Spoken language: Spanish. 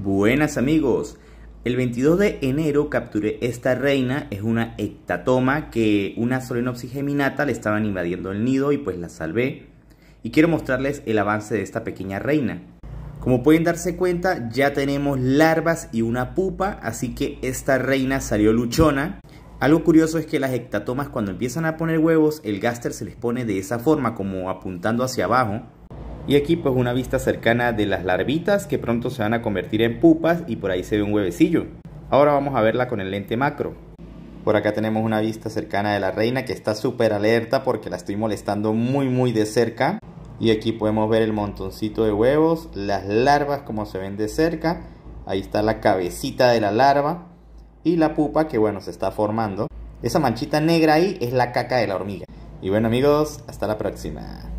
Buenas amigos, el 22 de enero capturé esta reina, es una hectatoma que una solenopsis geminata le estaban invadiendo el nido y pues la salvé. Y quiero mostrarles el avance de esta pequeña reina. Como pueden darse cuenta ya tenemos larvas y una pupa, así que esta reina salió luchona. Algo curioso es que las hectatomas cuando empiezan a poner huevos, el gáster se les pone de esa forma, como apuntando hacia abajo. Y aquí pues una vista cercana de las larvitas que pronto se van a convertir en pupas y por ahí se ve un huevecillo. Ahora vamos a verla con el lente macro. Por acá tenemos una vista cercana de la reina que está súper alerta porque la estoy molestando muy muy de cerca. Y aquí podemos ver el montoncito de huevos, las larvas como se ven de cerca. Ahí está la cabecita de la larva y la pupa que bueno se está formando. Esa manchita negra ahí es la caca de la hormiga. Y bueno amigos, hasta la próxima.